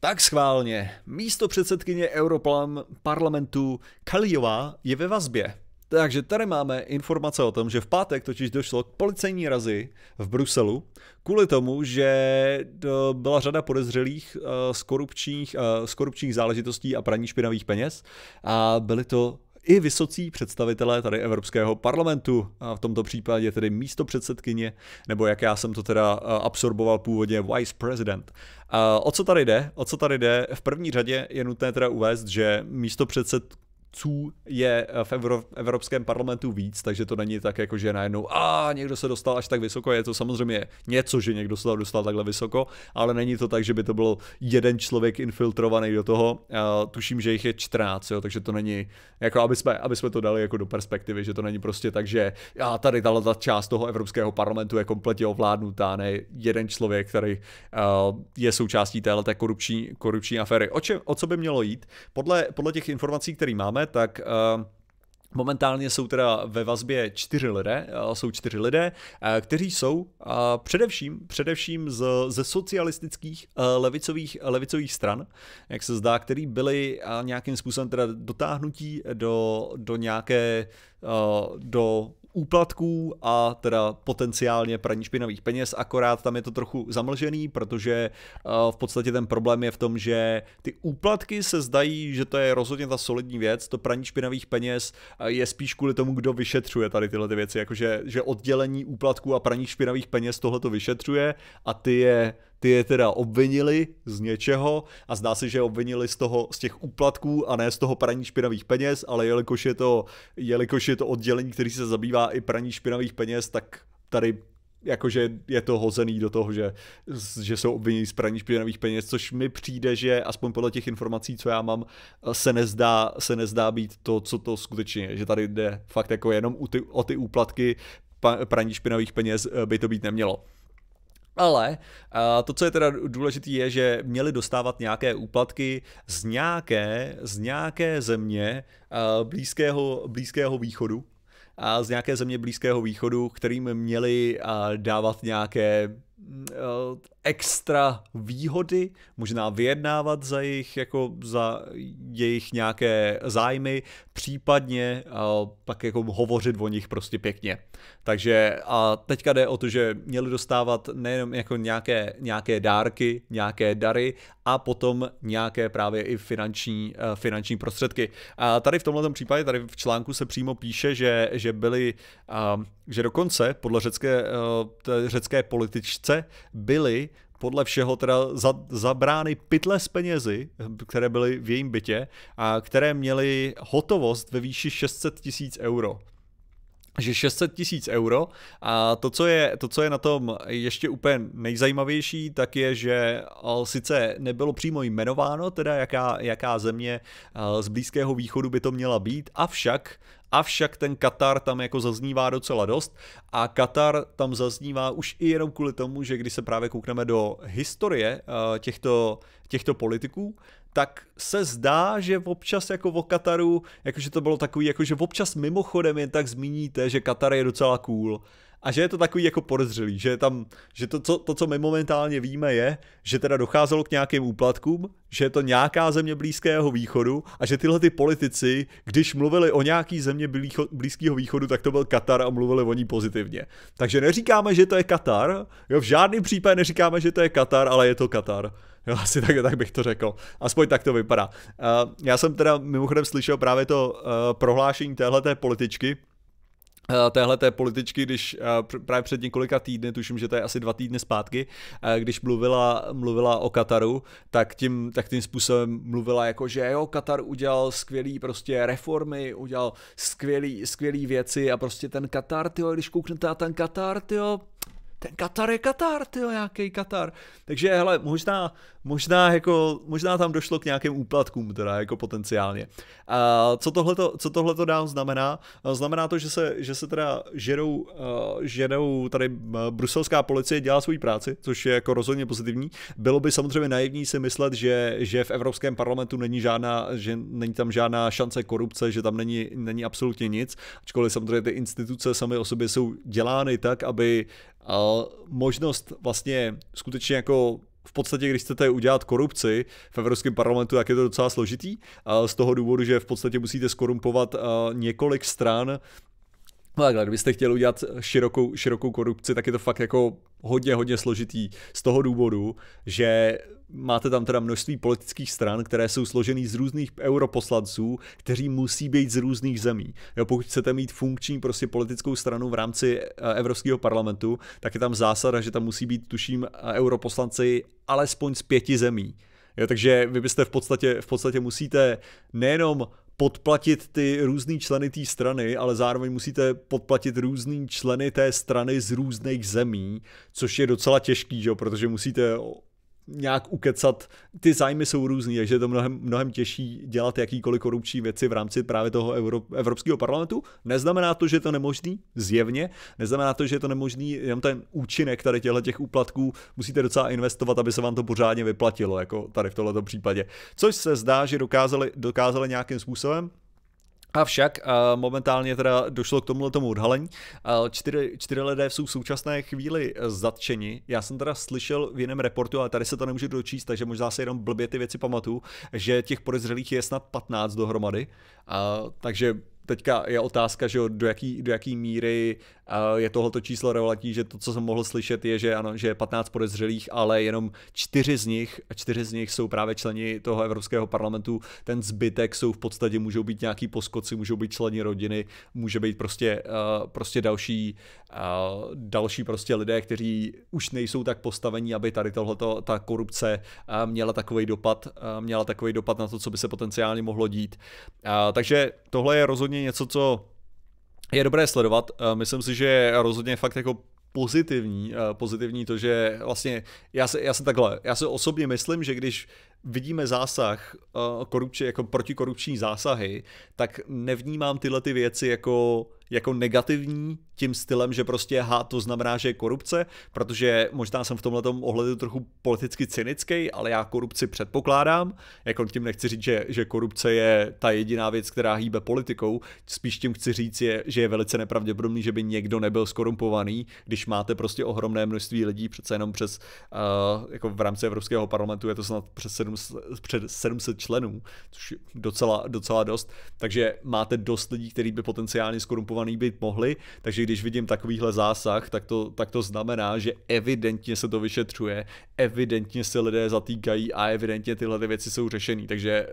Tak schválně, místo předsedkyně Parlamentu Kaliová je ve vazbě. Takže tady máme informace o tom, že v pátek totiž došlo k policejní razy v Bruselu kvůli tomu, že e, byla řada podezřelých e, z korupčních, e, z korupčních záležitostí a praní špinavých peněz a byly to i vysocí představitelé tady Evropského parlamentu, a v tomto případě tedy místo předsedkyně, nebo jak já jsem to teda absorboval původně, vice president. A o co tady jde? O co tady jde? V první řadě je nutné teda uvést, že místo předsedkyně soudců je eh, v Evropském parlamentu víc, takže to není tak, jako že najednou a někdo se dostal až tak vysoko, je to samozřejmě něco, že někdo se dostal takhle vysoko, ale není to tak, že by to byl jeden člověk infiltrovaný do toho. a eh, tuším, že jich je 14, jo, takže to není, jako aby jsme, aby jsme to dali jako do perspektivy, že to není prostě tak, že a tady tahle ta část toho Evropského parlamentu je kompletně ovládnutá, ne jeden člověk, který a, eh, je součástí téhle korupční, korupční afery. O, čem, o co by mělo jít? Podle, podle těch informací, které máme, tak eh, Momentálně jsou teda ve vazbě čtyři lidé, eh, jsou čtyři lidé, eh, kteří jsou především, především z, ze socialistických levicových, levicových stran, jak se zdá, který byli nějakým způsobem teda dotáhnutí do, do nějaké do úplatků a teda potenciálně praní špinavých peněz, akorát tam je to trochu zamlžený, protože eh, v podstatě ten problém je v tom, že ty úplatky se zdají, že to je rozhodně ta solidní věc, to praní špinavých peněz eh, je spíš kvůli tomu, kdo vyšetřuje tady tyhle ty věci, jakože že oddělení úplatků a praní špinavých peněz tohle to vyšetřuje a ty je ty je teda obvinili z něčeho a zdá se, že je obvinili z toho, z těch úplatků a ne z toho praní špinavých peněz, ale jelikož je to, jelikož je to oddělení, který se zabývá i praní špinavých peněz, tak tady jakože je to hozený do toho, že, že jsou obviněni z praní špinavých peněz, což mi přijde, že aspoň podle těch informací, co já mám, se nezdá, se nezdá být to, co to skutečně je. Že tady jde fakt jako jenom o ty, o ty úplatky praní špinavých peněz eh, by to být nemělo. Ale eh, to, co je teda důležité, je, že měli dostávat nějaké úplatky z nějaké, z nějaké země eh, blízkého, blízkého východu, a z nějaké země Blízkého východu, kterým měli eh, dávat nějaké Eh, extra výhody, možná vyjednávat za jejich, jako za jejich nějaké zájmy, případně eh, pak jako hovořit o nich prostě pěkně. Takže a teďka jde o to, že měli dostávat nejenom jako nějaké, nějaké dárky, nějaké dary a potom nějaké právě i finanční, eh, finanční prostředky. A tady v tomhle případě, tady v článku se přímo píše, že, že byli um, že dokonce podle řecké, eh, řecké političce byly podle všeho teda za, zabrány pytle s penězi, které byly v jejím bytě a které měly hotovost ve výši 600 tisíc euro že 600 tisíc euro a to co, je, to, co je na tom ještě úplně nejzajímavější, tak je, že eh, sice nebylo přímo jmenováno, teda jaká, jaká země eh, z Blízkého východu by to měla být, avšak Avšak ten Katar tam jako zaznívá docela dost a Katar tam zaznívá už i jenom kvůli tomu, že když se právě koukneme do historie eh, těchto, těchto politiků, tak se zdá, že občas jako o Kataru, jakože to bylo takový, jakože občas mimochodem jen tak zmíníte, že Katar je docela cool a že je to takový jako podezřelý, že tam, že to co, to, co my momentálně víme, je, že teda docházelo k nějakým úplatkům, že je to nějaká země Blízkého východu a že tyhle ty politici, když mluvili o nějaký země Blízkého východu, tak to byl Katar a mluvili o ní pozitivně. Takže neříkáme, že to je Katar, jo, v žádném případě neříkáme, že to je Katar, ale je to Katar. Jo, asi tak, tak bych to řekl. Aspoň tak to vypadá. Uh, já jsem teda mimochodem slyšel právě to uh, prohlášení téhleté političky, Eh, téhle té političky, když eh, právě před několika týdny, tuším, že to je asi dva týdny zpátky, eh, když mluvila, mluvila o Kataru, tak tím, tak tím způsobem mluvila jako, že jo, Katar udělal skvělý prostě reformy, udělal skvělý, skvělý věci a prostě ten Katar, tyjo, když kouknete na ten Katar, tyjo, ten Katar je Katar, ty jaký Katar. Takže hele, možná, možná, jako, možná tam došlo k nějakým úplatkům, teda jako potenciálně. A co tohle co dál znamená? Znamená to, že se, že se teda žerou, žerou tady bruselská policie dělá svoji práci, což je jako rozhodně pozitivní. Bylo by samozřejmě naivní si myslet, že, že v Evropském parlamentu není žádná, že není tam žádná šance korupce, že tam není, není absolutně nic, ačkoliv samozřejmě ty instituce samy o sobě jsou dělány tak, aby možnost vlastně skutečně jako v podstatě, když chcete udělat korupci v Evropském parlamentu, tak je to docela složitý. Z toho důvodu, že v podstatě musíte skorumpovat několik stran Takhle, kdybyste chtěli udělat širokou, širokou korupci, tak je to fakt jako hodně, hodně složitý z toho důvodu, že máte tam teda množství politických stran, které jsou složený z různých europoslanců, kteří musí být z různých zemí. Jo, pokud chcete mít funkční prostě politickou stranu v rámci eh, Evropského parlamentu, tak je tam zásada, že tam musí být, tuším, eh, europoslanci alespoň z pěti zemí. Jo, takže vy byste v podstatě, v podstatě musíte nejenom podplatit ty různé členy té strany, ale zároveň musíte podplatit různé členy té strany z různých zemí, což je docela těžký, že? protože musíte nějak ukecat. Ty zájmy jsou různý, takže je to mnohem, mnohem těžší dělat jakýkoliv korupční věci v rámci právě toho Euro, Evropského parlamentu. Neznamená to, že je to nemožný, zjevně. Neznamená to, že je to nemožný, jenom ten účinek tady těchto těch úplatků musíte docela investovat, aby se vám to pořádně vyplatilo, jako tady v tomto případě. Což se zdá, že dokázali, dokázali nějakým způsobem. Avšak eh, momentálně teda došlo k tomuhle tomu odhalení. Eh, čtyři, čtyři lidé jsou v současné chvíli eh, zatčeni. Já jsem teda slyšel v jiném reportu, ale tady se to nemůže dočíst, takže možná se jenom blbě ty věci pamatuju, že těch podezřelých je snad 15 dohromady. A, takže teďka je otázka, že do jaký, do jaký míry eh, je tohoto číslo relevantní, že to, co jsem mohl slyšet, je, že ano, že je 15 podezřelých, ale jenom čtyři z nich, čtyři z nich jsou právě členi toho Evropského parlamentu, ten zbytek jsou v podstatě, můžou být nějaký poskoci, můžou být členi rodiny, může být prostě, eh, prostě další, eh, další prostě lidé, kteří už nejsou tak postavení, aby tady tohleto, ta korupce měla takový dopad, měla takový dopad na to, co by se potenciálně mohlo dít. takže tohle je rozhodně rozhodně něco, co je dobré sledovat. Eh, myslím si, že rozhodně fakt jako pozitivní, eh, pozitivní to, že vlastně já se, já se takhle, já se osobně myslím, že když vidíme zásah eh, korupce, jako protikorupční zásahy, tak nevnímám tyhle ty věci jako jako negativní tím stylem, že prostě H to znamená, že je korupce, protože možná jsem v tomhle ohledu trochu politicky cynický, ale já korupci předpokládám, jako tím nechci říct, že, že korupce je ta jediná věc, která hýbe politikou, spíš tím chci říct, je, že je velice nepravděpodobný, že by někdo nebyl skorumpovaný, když máte prostě ohromné množství lidí, přece jenom přes, uh, jako v rámci Evropského parlamentu je to snad přes 700, před 700 členů, což je docela, docela dost, takže máte dost lidí, kteří by potenciálně skorumpovali komplikovaný být mohly, takže když vidím takovýhle zásah, tak to, tak to znamená, že evidentně se to vyšetřuje, evidentně se lidé zatýkají a evidentně tyhle ty věci jsou řešený, takže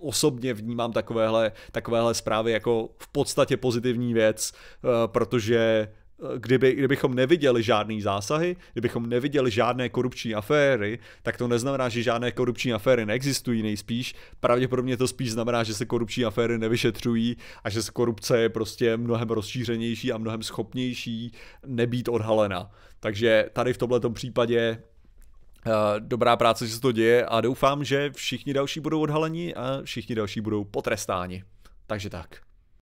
osobně vnímám takovéhle, takovéhle zprávy jako v podstatě pozitivní věc, eh, protože kdyby, kdybychom neviděli žádný zásahy, kdybychom neviděli žádné korupční aféry, tak to neznamená, že žádné korupční aféry neexistují nejspíš. Pravděpodobně to spíš znamená, že se korupční aféry nevyšetřují a že se korupce je prostě mnohem rozšířenější a mnohem schopnější nebýt odhalena. Takže tady v tomto případě eh, dobrá práce, že se to děje a doufám, že všichni další budou odhaleni a všichni další budou potrestáni. Takže tak.